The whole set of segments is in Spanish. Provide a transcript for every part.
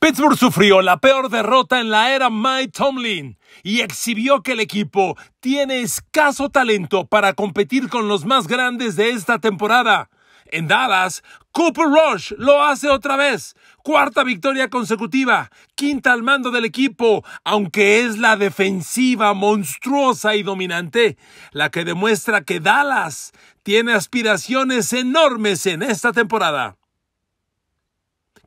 Pittsburgh sufrió la peor derrota en la era Mike Tomlin y exhibió que el equipo tiene escaso talento para competir con los más grandes de esta temporada. En Dallas, Cooper Rush lo hace otra vez. Cuarta victoria consecutiva, quinta al mando del equipo, aunque es la defensiva monstruosa y dominante la que demuestra que Dallas tiene aspiraciones enormes en esta temporada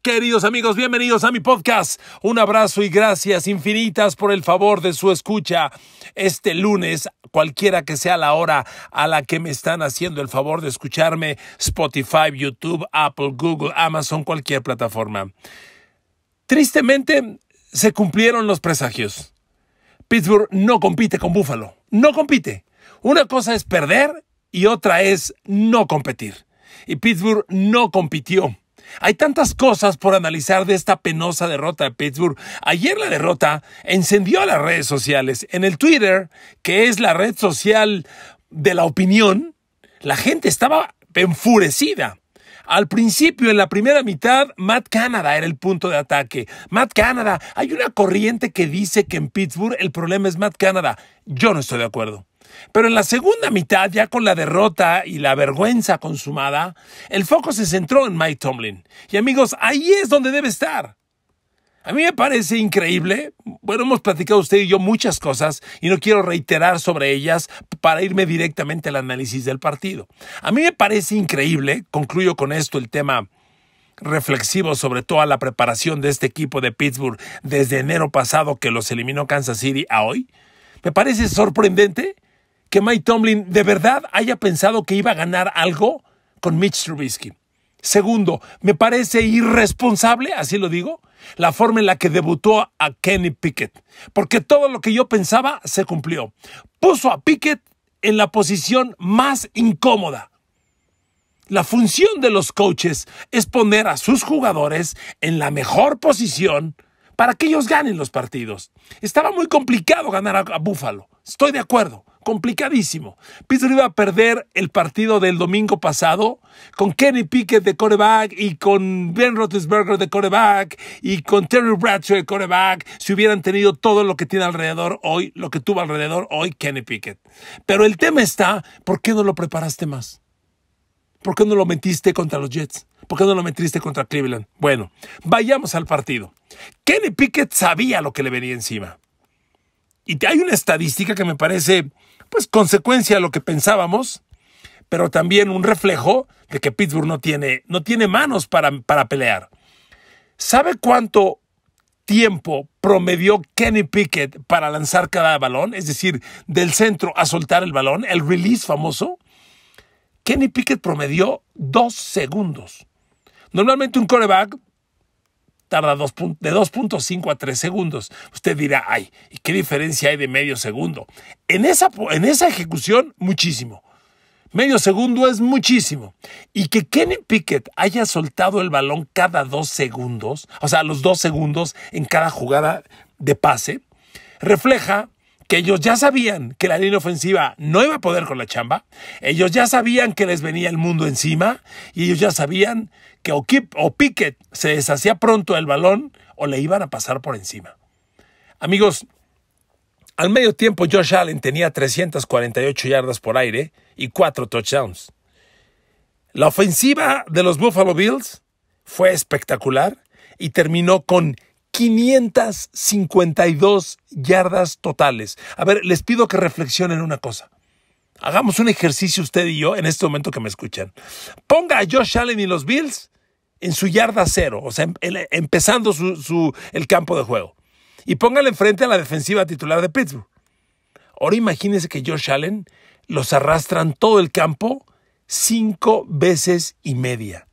queridos amigos, bienvenidos a mi podcast. Un abrazo y gracias infinitas por el favor de su escucha este lunes, cualquiera que sea la hora a la que me están haciendo el favor de escucharme, Spotify, YouTube, Apple, Google, Amazon, cualquier plataforma. Tristemente, se cumplieron los presagios. Pittsburgh no compite con Buffalo, no compite. Una cosa es perder y otra es no competir. Y Pittsburgh no compitió. Hay tantas cosas por analizar de esta penosa derrota de Pittsburgh. Ayer la derrota encendió a las redes sociales. En el Twitter, que es la red social de la opinión, la gente estaba enfurecida. Al principio, en la primera mitad, Matt Canada era el punto de ataque. Matt Canada, hay una corriente que dice que en Pittsburgh el problema es Matt Canada. Yo no estoy de acuerdo. Pero en la segunda mitad, ya con la derrota y la vergüenza consumada, el foco se centró en Mike Tomlin. Y amigos, ahí es donde debe estar. A mí me parece increíble. Bueno, hemos platicado usted y yo muchas cosas y no quiero reiterar sobre ellas para irme directamente al análisis del partido. A mí me parece increíble, concluyo con esto el tema reflexivo sobre toda la preparación de este equipo de Pittsburgh desde enero pasado que los eliminó Kansas City a hoy. Me parece sorprendente que Mike Tomlin de verdad haya pensado que iba a ganar algo con Mitch Trubisky. Segundo, me parece irresponsable, así lo digo, la forma en la que debutó a Kenny Pickett, porque todo lo que yo pensaba se cumplió. Puso a Pickett en la posición más incómoda. La función de los coaches es poner a sus jugadores en la mejor posición para que ellos ganen los partidos. Estaba muy complicado ganar a, Buffalo, estoy de acuerdo complicadísimo. Pittsburgh iba a perder el partido del domingo pasado con Kenny Pickett de coreback y con Ben Roethlisberger de coreback y con Terry Bradshaw de coreback si hubieran tenido todo lo que tiene alrededor hoy, lo que tuvo alrededor hoy Kenny Pickett. Pero el tema está, ¿por qué no lo preparaste más? ¿Por qué no lo metiste contra los Jets? ¿Por qué no lo metiste contra Cleveland? Bueno, vayamos al partido. Kenny Pickett sabía lo que le venía encima. Y hay una estadística que me parece pues consecuencia de lo que pensábamos, pero también un reflejo de que Pittsburgh no tiene, no tiene manos para, para pelear. ¿Sabe cuánto tiempo promedió Kenny Pickett para lanzar cada balón? Es decir, del centro a soltar el balón, el release famoso. Kenny Pickett promedió dos segundos. Normalmente un coreback tarda dos, de 2.5 a 3 segundos. Usted dirá, ay, ¿y qué diferencia hay de medio segundo? En esa, en esa ejecución, muchísimo. Medio segundo es muchísimo. Y que Kenny Pickett haya soltado el balón cada dos segundos, o sea, los dos segundos en cada jugada de pase, refleja que ellos ya sabían que la línea ofensiva no iba a poder con la chamba, ellos ya sabían que les venía el mundo encima y ellos ya sabían que o, Kip, o Pickett se deshacía pronto del balón o le iban a pasar por encima. Amigos, al medio tiempo Josh Allen tenía 348 yardas por aire y cuatro touchdowns. La ofensiva de los Buffalo Bills fue espectacular y terminó con 552 yardas totales. A ver, les pido que reflexionen una cosa. Hagamos un ejercicio usted y yo en este momento que me escuchan. Ponga a Josh Allen y los Bills en su yarda cero, o sea, em, empezando el campo de juego. Y póngale enfrente a la defensiva titular de Pittsburgh. Ahora imagínense que Josh Allen los arrastran todo el campo cinco veces y media.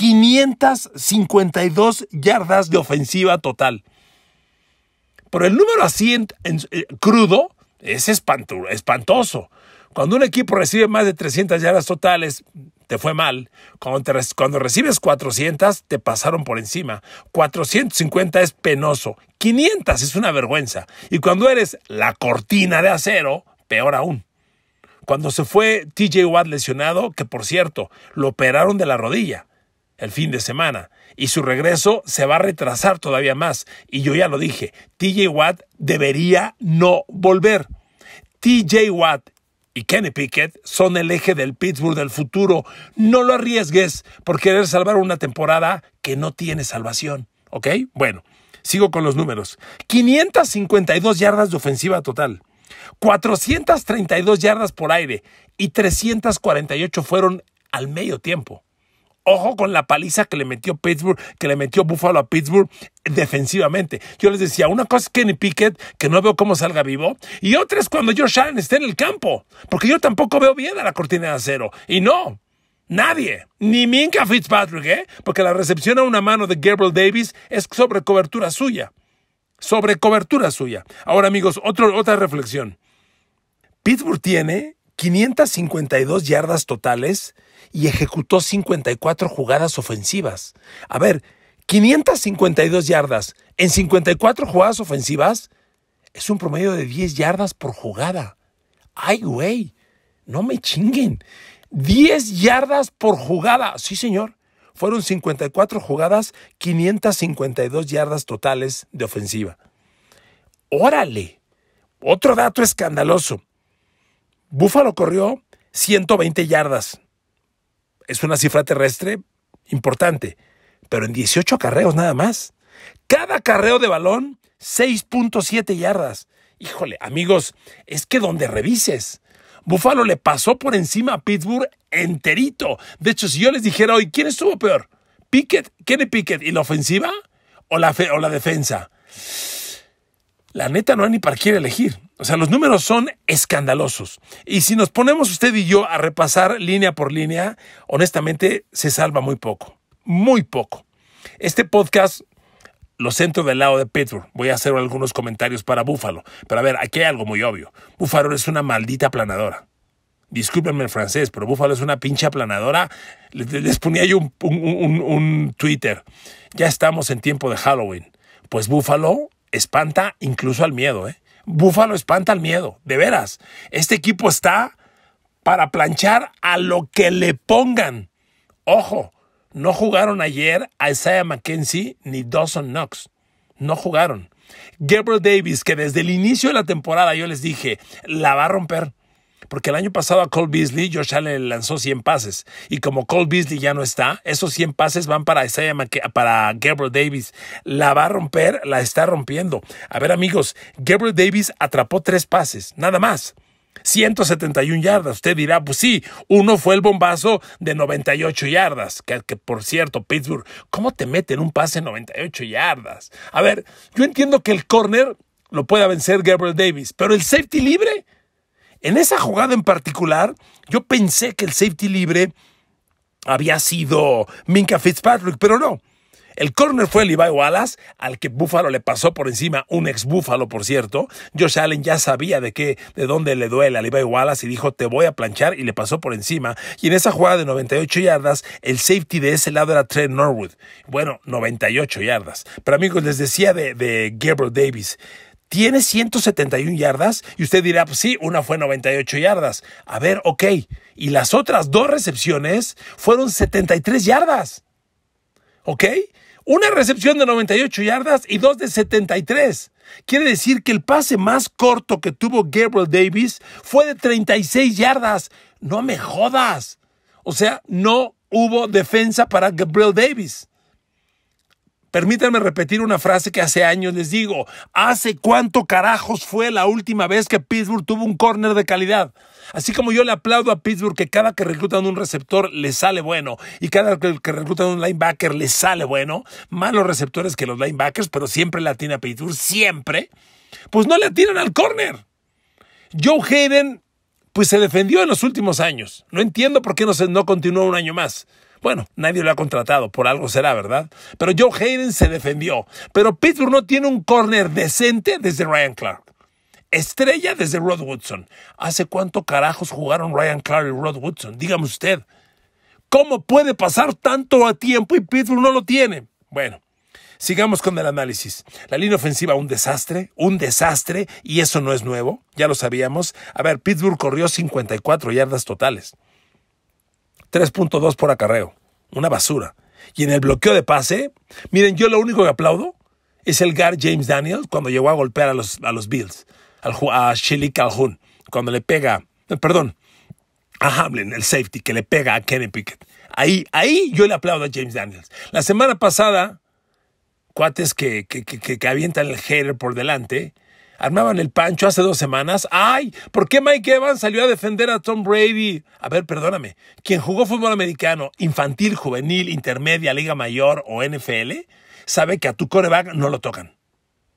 552 yardas de ofensiva total. Por el número así en, eh, crudo es espantoso. Cuando un equipo recibe más de 300 yardas totales, te fue mal. Cuando, cuando recibes 400, te pasaron por encima. 450 es penoso. 500 es una vergüenza. Y cuando eres la cortina de acero, peor aún. Cuando se fue TJ Watt lesionado, que por cierto, lo operaron de la rodilla el fin de semana. Y su regreso se va a retrasar todavía más. Y yo ya lo dije, TJ Watt debería no volver. TJ Watt y Kenny Pickett son el eje del Pittsburgh del futuro. No lo arriesgues por querer salvar una temporada que no tiene salvación. ¿Ok? Bueno, sigo con los números. 552 yardas de ofensiva total. 432 yardas por aire y 348 fueron al medio tiempo. Ojo con la paliza que le metió Pittsburgh, que le metió Buffalo a Pittsburgh defensivamente. Yo les decía, una cosa es Kenny Pickett, que no veo cómo salga vivo, y otra es cuando Josh Allen esté en el campo, porque yo tampoco veo bien a la cortina de acero. Y no, Nadie, ni minca Fitzpatrick, ¿eh? porque la recepción a una mano de Gabriel Davis es sobre cobertura suya. Sobre cobertura suya. Ahora, amigos, otra reflexión. Pittsburgh tiene 552 yardas totales y ejecutó 54 jugadas ofensivas. A ver, 552 yardas en 54 jugadas ofensivas es un promedio de 10 yardas por jugada. Ay, güey, no me chinguen. 10 yardas por jugada. Sí, señor. Fueron 54 jugadas, 552 yardas totales de ofensiva. Órale. Otro dato escandaloso. Buffalo corrió 120 yardas. Es una cifra terrestre importante, pero en 18 carreos nada más. Cada carreo de balón, 6.7 yardas. Híjole, amigos, es que donde revises. Buffalo le pasó por encima a Pittsburgh enterito. De hecho, si yo les dijera hoy, ¿quién estuvo peor? ¿Pickett? ¿Kenny Pickett? ¿Y la ofensiva? ¿O la, o la defensa? La neta no hay ni para quién elegir. O sea, los números son escandalosos. Y si nos ponemos usted y yo a repasar línea por línea, honestamente se salva muy poco. Muy poco. Este podcast lo centro del lado de Pittsburgh. Voy a hacer algunos comentarios para Búfalo. Pero a ver, aquí hay algo muy obvio. Búfalo es una maldita planadora. Discúlpenme el francés, pero Búfalo es una pinche planadora. Les, ponía yo un, un Twitter. Ya estamos en tiempo de Halloween. Pues Búfalo espanta incluso al miedo, ¿eh? Búfalo espanta el miedo, de veras. Este equipo está para planchar a lo que le pongan. Ojo, no jugaron ayer a Isaiah McKenzie ni Dawson Knox. No jugaron. Gabriel Davis, que desde el inicio de la temporada yo les dije, la va a romper porque el año pasado a Cole Beasley, Josh Allen lanzó 100 pases, y como Cole Beasley ya no está, esos 100 pases van para para Gabriel Davis. La va a romper, la está rompiendo. A ver, amigos, Gabriel Davis atrapó tres pases, nada más. 171 yardas. Usted dirá, pues sí, uno fue el bombazo de 98 yardas. Que, por cierto, Pittsburgh, ¿cómo te meten un pase 98 yardas? A ver, yo entiendo que el corner lo pueda vencer Gabriel Davis, pero el safety libre en esa jugada en particular, yo pensé que el safety libre había sido Minka Fitzpatrick, pero no. El corner fue Levi Wallace, al que Búfalo le pasó por encima, un ex Búfalo, por cierto. Josh Allen ya sabía de qué, de dónde le duele a Levi Wallace y dijo, te voy a planchar, y le pasó por encima. Y en esa jugada de 98 yardas, el safety de ese lado era Trent Norwood. Bueno, 98 yardas. Pero amigos, les decía de, de Gabriel Davis tiene 171 yardas y usted dirá, pues sí, una fue 98 yardas. A ver, ok. Y las otras dos recepciones fueron 73 yardas. ¿Ok? Una recepción de 98 yardas y dos de 73. Quiere decir que el pase más corto que tuvo Gabriel Davis fue de 36 yardas. No me jodas. O sea, no hubo defensa para Gabriel Davis. Permítanme repetir una frase que hace años les digo. ¿Hace cuánto carajos fue la última vez que Pittsburgh tuvo un corner de calidad? Así como yo le aplaudo a Pittsburgh que cada que reclutan un receptor le sale bueno y cada que reclutan un linebacker le sale bueno, malos receptores que los linebackers, pero siempre le tiene a Pittsburgh, siempre, pues no le tiran al corner. Joe Hayden, pues se defendió en los últimos años. No entiendo por qué no, se, no continuó un año más. Bueno, nadie lo ha contratado, por algo será, ¿verdad? Pero Joe Hayden se defendió. Pero Pittsburgh no tiene un corner decente desde Ryan Clark. Estrella desde Rod Woodson. ¿Hace cuánto carajos jugaron Ryan Clark y Rod Woodson? Dígame usted. ¿Cómo puede pasar tanto a tiempo y Pittsburgh no lo tiene? Bueno, Sigamos con el análisis. La línea ofensiva, un desastre, un desastre, y eso no es nuevo, ya lo sabíamos. A ver, Pittsburgh corrió 54 yardas totales. 3.2 por acarreo. Una basura. Y en el bloqueo de pase, miren, yo lo único que aplaudo es el guard James Daniels cuando llegó a golpear a los, Bills, al, a Shelly Calhoun, cuando le pega, eh, perdón, a Hamlin, el safety, que le pega a Kenny Pickett. Ahí, ahí yo le aplaudo a James Daniels. La semana pasada, cuates que, que, que, que avientan el hater por delante, armaban el pancho hace dos semanas. ¡Ay! ¿Por qué Mike Evans salió a defender a Tom Brady? A ver, perdóname. Quien jugó fútbol americano, infantil, juvenil, intermedia, liga mayor o NFL, sabe que a tu coreback no lo tocan.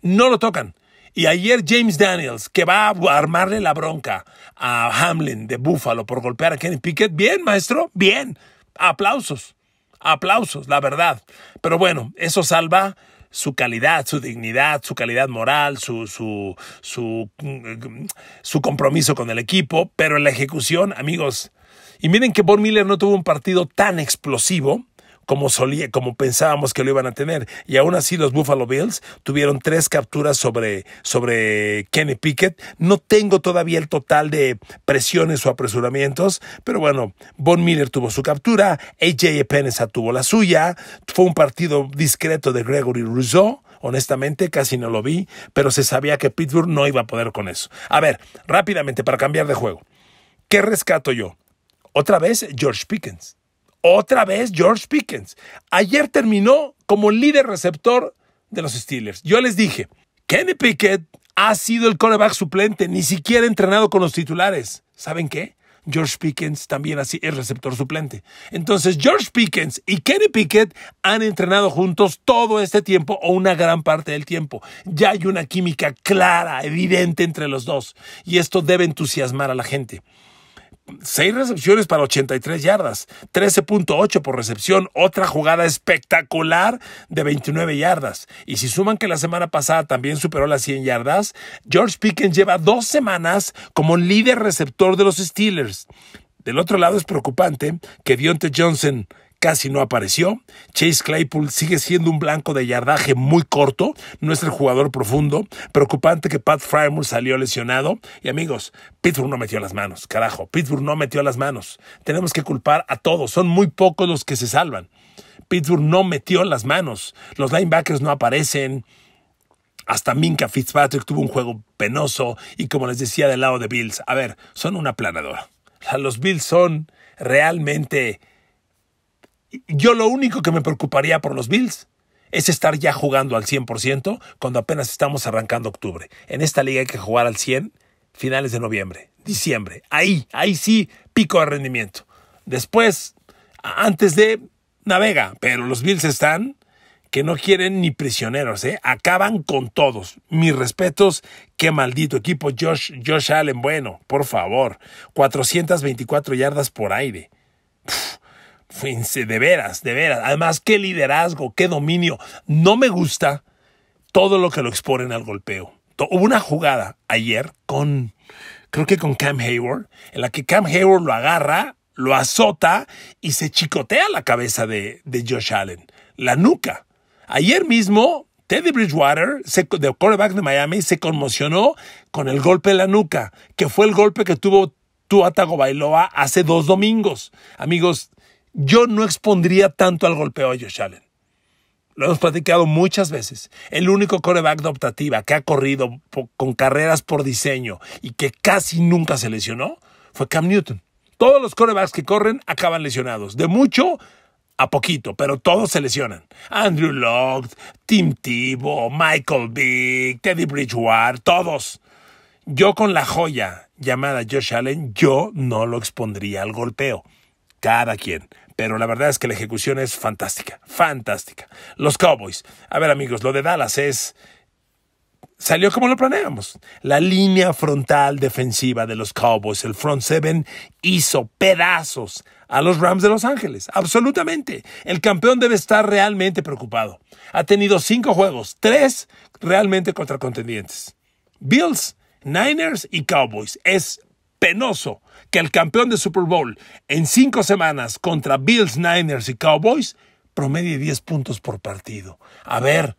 No lo tocan. Y ayer James Daniels, que va a armarle la bronca a Hamlin de Buffalo por golpear a Kenny Pickett. Bien, maestro, bien. Aplausos. Aplausos, la verdad. Pero bueno, eso salva su calidad, su dignidad, su calidad moral, su, su, su, su compromiso con el equipo, pero en la ejecución, amigos, y miren que Von Miller no tuvo un partido tan explosivo, como, solía, como pensábamos que lo iban a tener. Y aún así los Buffalo Bills tuvieron tres capturas sobre, sobre Kenny Pickett. No tengo todavía el total de presiones o apresuramientos, pero bueno, Von Miller tuvo su captura, AJ Epenesa tuvo la suya, fue un partido discreto de Gregory Rousseau. Honestamente, casi no lo vi, pero se sabía que Pittsburgh no iba a poder con eso. A ver, rápidamente, para cambiar de juego. ¿Qué rescato yo? Otra vez, George Pickens. Otra vez George Pickens. Ayer terminó como líder receptor de los Steelers. Yo les dije, Kenny Pickett ha sido el cornerback suplente, ni siquiera entrenado con los titulares. ¿Saben qué? George Pickens también así es receptor suplente. Entonces, George Pickens y Kenny Pickett han entrenado juntos todo este tiempo o una gran parte del tiempo. Ya hay una química clara, evidente entre los dos, y esto debe entusiasmar a la gente. 6 recepciones para 83 yardas, 13.8 por recepción, otra jugada espectacular de 29 yardas. Y si suman que la semana pasada también superó las 100 yardas, George Pickens lleva dos semanas como líder receptor de los Steelers. Del otro lado es preocupante que Dionte Johnson casi no apareció. Chase Claypool sigue siendo un blanco de yardaje muy corto, no es el jugador profundo. Preocupante que Pat Frymore salió lesionado. Y amigos, Pittsburgh no metió las manos, carajo, Pittsburgh no metió las manos. Tenemos que culpar a todos, son muy pocos los que se salvan. Pittsburgh no metió las manos, los linebackers no aparecen. Hasta Minka Fitzpatrick tuvo un juego penoso y como les decía del lado de Bills, a ver, son una planadora. Los Bills son realmente yo lo único que me preocuparía por los Bills es estar ya jugando al 100% cuando apenas estamos arrancando octubre. En esta liga hay que jugar al 100 finales de noviembre, diciembre. Ahí, ahí sí, pico de rendimiento. Después, antes de, navega. Pero los Bills están que no quieren ni prisioneros, ¿eh? Acaban con todos. Mis respetos, qué maldito equipo. Josh, Josh Allen, bueno, por favor. 424 yardas por aire. Fíjense, de veras, de veras. Además, qué liderazgo, qué dominio. No me gusta todo lo que lo exponen al golpeo. Hubo una jugada ayer con, creo que con Cam Hayward, en la que Cam Hayward lo agarra, lo azota y se chicotea la cabeza de, de Josh Allen, la nuca. Ayer mismo, Teddy Bridgewater, de quarterback de Miami, se conmocionó con el golpe de la nuca, que fue el golpe que tuvo Tua Tagovailoa hace dos domingos. Amigos, yo no expondría tanto al golpeo a Josh Allen. Lo hemos platicado muchas veces. El único coreback de optativa que ha corrido con carreras por diseño y que casi nunca se lesionó fue Cam Newton. Todos los corebacks que corren acaban lesionados. De mucho a poquito, pero todos se lesionan. Andrew Locke, Tim Tebow, Michael Big, Teddy Bridgewater, todos. Yo con la joya llamada Josh Allen, yo no lo expondría al golpeo. Cada quien. Pero la verdad es que la ejecución es fantástica, fantástica. Los Cowboys. A ver amigos, lo de Dallas es salió como lo planeamos. La línea frontal defensiva de los Cowboys, el front seven, hizo pedazos a los Rams de Los Ángeles. Absolutamente. El campeón debe estar realmente preocupado. Ha tenido cinco juegos, tres realmente contra contendientes. Bills, Niners y Cowboys. Es penoso que el campeón de Super Bowl en cinco semanas contra Bills, Niners y Cowboys promedie 10 puntos por partido. A ver,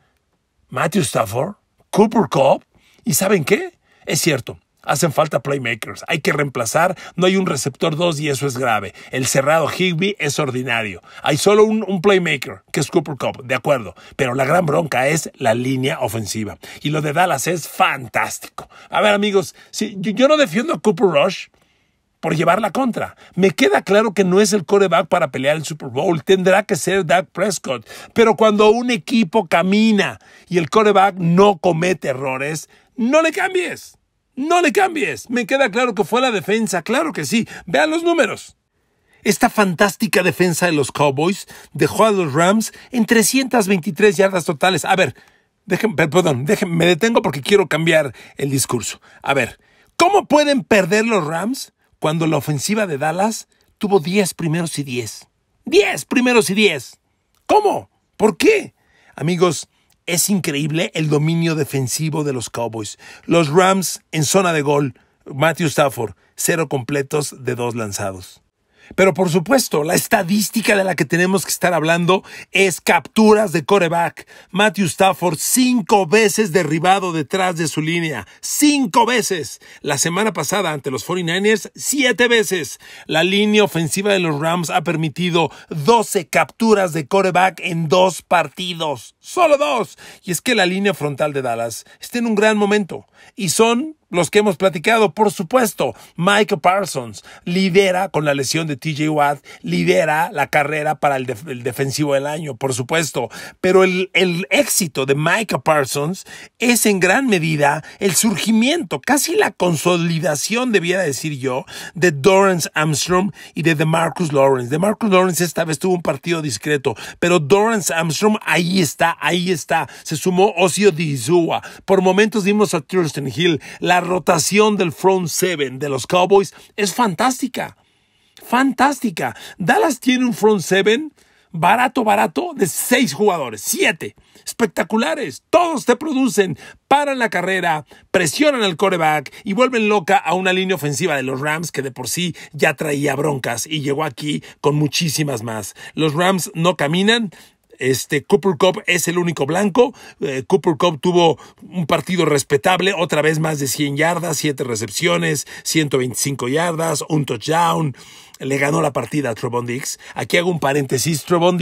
Matthew Stafford, Cooper Cobb, ¿y saben qué? Es cierto, Hacen falta playmakers, hay que reemplazar, no hay un receptor 2 y eso es grave. El cerrado Higby es ordinario. Hay solo un, playmaker, que es Cooper Cobb, de acuerdo. Pero la gran bronca es la línea ofensiva. Y lo de Dallas es fantástico. A ver amigos, si, yo no defiendo a Cooper Rush, por llevar la contra. Me queda claro que no es el coreback para pelear el Super Bowl, tendrá que ser Dak Prescott. Pero cuando un equipo camina y el coreback no comete errores, no le cambies. No le cambies. Me queda claro que fue la defensa, claro que sí. Vean los números. Esta fantástica defensa de los Cowboys dejó a los Rams en 323 yardas totales. A ver, déjenme, perdón, déjenme, me detengo porque quiero cambiar el discurso. A ver, ¿cómo pueden perder los Rams cuando la ofensiva de Dallas tuvo 10 primeros y 10. 10 primeros y 10. ¿Cómo? ¿Por qué? Amigos, es increíble el dominio defensivo de los Cowboys. Los Rams en zona de gol. Matthew Stafford, cero completos de dos lanzados. Pero por supuesto, la estadística de la que tenemos que estar hablando es capturas de coreback. Matthew Stafford cinco veces derribado detrás de su línea. Cinco veces. La semana pasada ante los 49ers, siete veces. La línea ofensiva de los Rams ha permitido 12 capturas de coreback en dos partidos. Solo dos. Y es que la línea frontal de Dallas está en un gran momento. Y son los que hemos platicado, por supuesto. Mike Parsons lidera con la lesión de TJ Watt, lidera la carrera para el, defensivo del año, por supuesto. Pero el, éxito de Mike Parsons es en gran medida el surgimiento, casi la consolidación, debiera decir yo, de Dorrance Armstrong y de DeMarcus Lawrence. DeMarcus Lawrence esta vez tuvo un partido discreto, pero Dorrance Armstrong ahí está, ahí está. Se sumó Ocio Dizua. Por momentos vimos a Thurston Hill. La rotación del front seven de los Cowboys es fantástica. Fantástica. Dallas tiene un front seven barato, barato de seis jugadores, siete. Espectaculares. Todos te producen, paran la carrera, presionan al coreback y vuelven loca a una línea ofensiva de los Rams que de por sí ya traía broncas y llegó aquí con muchísimas más. Los Rams no caminan, este, Cooper Cup es el único blanco. Eh, Cooper Cup tuvo un partido respetable, otra vez más de 100 yardas, 7 recepciones, 125 yardas, un touchdown. Le ganó la partida a Trevon Aquí hago un paréntesis. Trevon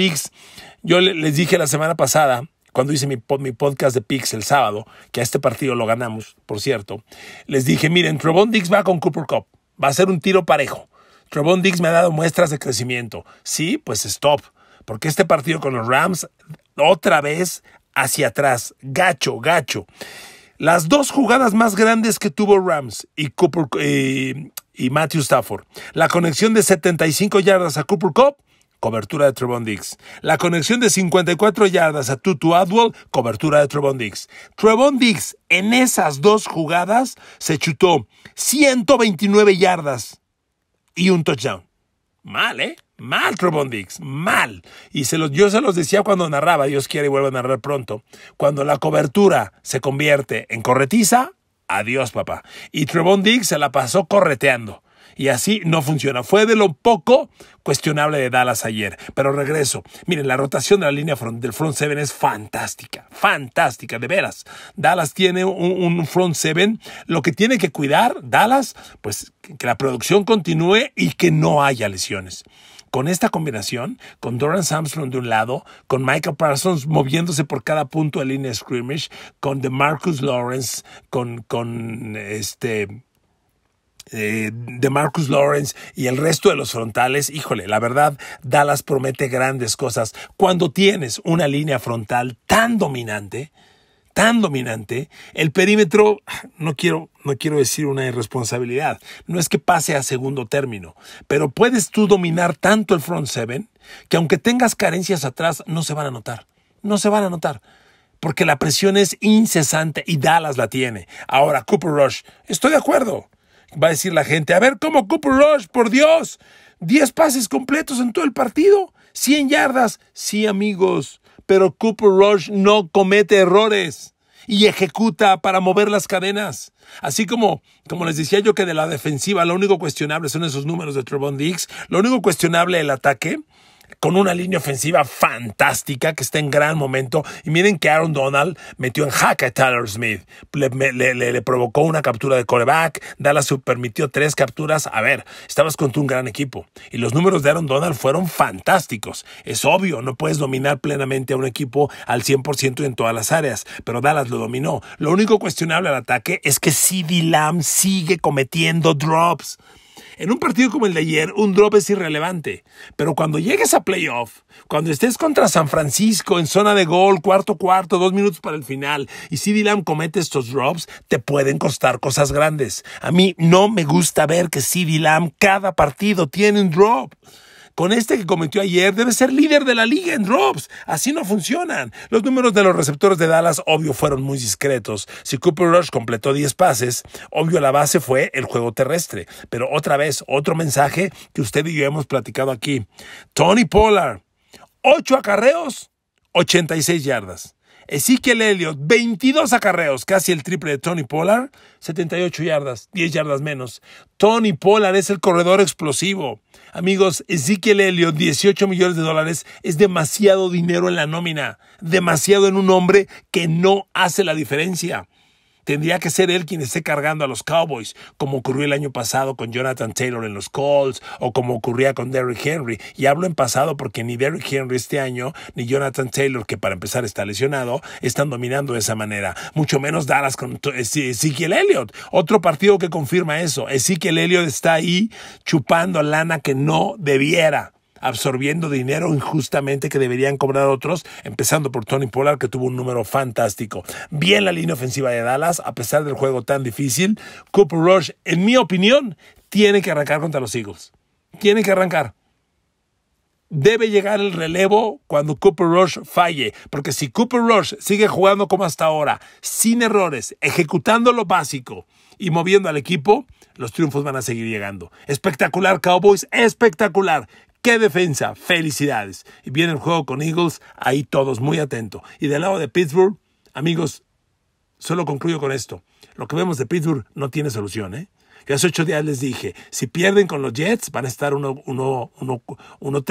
yo les dije la semana pasada, cuando hice mi, podcast de Pix el sábado, que a este partido lo ganamos, por cierto, les dije, miren, Trevon va con Cooper Cup. Va a ser un tiro parejo. Trevon Dix me ha dado muestras de crecimiento. Sí, pues stop porque este partido con los Rams, otra vez hacia atrás, gacho, gacho. Las dos jugadas más grandes que tuvo Rams y, eh, y Matthew Stafford. La conexión de 75 yardas a Cooper Cup, cobertura de Trevon Diggs. La conexión de 54 yardas a Tutu Adwell, cobertura de Trevon Diggs. Trevon Dix, en esas dos jugadas se chutó 129 yardas y un touchdown. Mal, ¿eh? Mal, Trubon Dix, mal. Y se los, yo se los decía cuando narraba, Dios quiere y a narrar pronto. Cuando la cobertura se convierte en corretiza, adiós, papá. Y Trubon Dix se la pasó correteando. Y así no funciona. Fue de lo poco cuestionable de Dallas ayer. Pero regreso. Miren, la rotación de la línea del front seven es fantástica. Fantástica, de veras. Dallas tiene un, front seven. Lo que tiene que cuidar Dallas, pues que la producción continúe y que no haya lesiones con esta combinación, con Doran Sampson de un lado, con Michael Parsons moviéndose por cada punto de línea scrimmage, con DeMarcus Lawrence, con, con este... Eh, Marcus Lawrence y el resto de los frontales, híjole, la verdad, Dallas promete grandes cosas. Cuando tienes una línea frontal tan dominante, tan dominante, el perímetro, no quiero, no quiero decir una irresponsabilidad, no es que pase a segundo término, pero puedes tú dominar tanto el front seven que aunque tengas carencias atrás, no se van a notar, no se van a notar. Porque la presión es incesante y Dallas la tiene. Ahora, Cooper Rush, estoy de acuerdo. Va a decir la gente, a ver cómo Cooper Rush, por Dios, 10 pases completos en todo el partido, 100 yardas. Sí, amigos, pero Cooper Rush no comete errores y ejecuta para mover las cadenas. Así como, como les decía yo que de la defensiva lo único cuestionable son esos números de Trevon Diggs, lo único cuestionable el ataque, con una línea ofensiva fantástica que está en gran momento. Y miren que Aaron Donald metió en hack a Tyler Smith. Le, provocó una captura de coreback. Dallas permitió tres capturas. A ver, estabas con un gran equipo. Y los números de Aaron Donald fueron fantásticos. Es obvio, no puedes dominar plenamente a un equipo al 100% en todas las áreas. Pero Dallas lo dominó. Lo único cuestionable al ataque es que CD Lamb sigue cometiendo drops. En un partido como el de ayer, un drop es irrelevante. Pero cuando llegues a playoff, cuando estés contra San Francisco en zona de gol, cuarto cuarto, dos minutos para el final, y si Lamb comete estos drops, te pueden costar cosas grandes. A mí no me gusta ver que CD Lamb cada partido tiene un drop con este que cometió ayer, debe ser líder de la liga en drops. Así no funcionan. Los números de los receptores de Dallas, obvio, fueron muy discretos. Si Cooper Rush completó 10 pases, obvio, la base fue el juego terrestre. Pero otra vez, otro mensaje que usted y yo hemos platicado aquí. Tony Pollard, 8 acarreos, 86 yardas. Ezequiel Elliott, 22 acarreos, casi el triple de Tony Pollard, 78 yardas, 10 yardas menos. Tony Pollard es el corredor explosivo. Amigos, Ezequiel Elliott, 18 millones de dólares, es demasiado dinero en la nómina, demasiado en un hombre que no hace la diferencia. Tendría que ser él quien esté cargando a los Cowboys, como ocurrió el año pasado con Jonathan Taylor en los Colts o como ocurría con Derrick Henry. Y hablo en pasado porque ni Derrick Henry este año, ni Jonathan Taylor, que para empezar está lesionado, están dominando de esa manera. Mucho menos Dallas con eh, Ezekiel Elliott. Otro partido que confirma eso. Ezekiel Elliott está ahí chupando lana que no debiera absorbiendo dinero injustamente que deberían cobrar otros, empezando por Tony Pollard, que tuvo un número fantástico. Bien la línea ofensiva de Dallas, a pesar del juego tan difícil. Cooper Rush, en mi opinión, tiene que arrancar contra los Eagles. Tiene que arrancar debe llegar el relevo cuando Cooper Rush falle, porque si Cooper Rush sigue jugando como hasta ahora, sin errores, ejecutando lo básico y moviendo al equipo, los triunfos van a seguir llegando. Espectacular, Cowboys, espectacular. ¡Qué defensa! ¡Felicidades! Y viene el juego con Eagles, ahí todos muy atentos. Y del lado de Pittsburgh, amigos, solo concluyo con esto. Lo que vemos de Pittsburgh no tiene solución, ¿eh? hace ocho días les dije, si pierden con los Jets van a estar 1-4. Uno, uno, uno,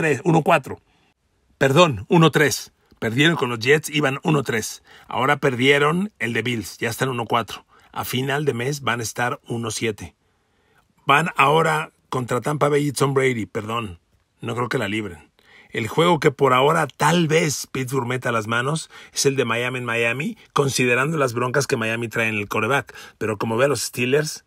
Perdón, 1-3. Perdieron con los Jets, iban 1-3. Ahora perdieron el de Bills, ya están 1-4. A final de mes van a estar 1-7. Van ahora contra Tampa Bay y Brady, perdón. No creo que la libren. El juego que por ahora tal vez Pittsburgh meta las manos es el de Miami en Miami, considerando las broncas que Miami trae en el coreback. Pero como ve a los Steelers,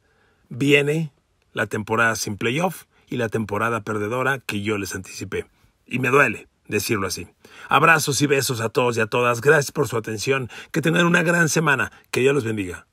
viene la temporada sin playoff y la temporada perdedora que yo les anticipé. Y me duele decirlo así. Abrazos y besos a todos y a todas. Gracias por su atención. Que tengan una gran semana. Que Dios los bendiga.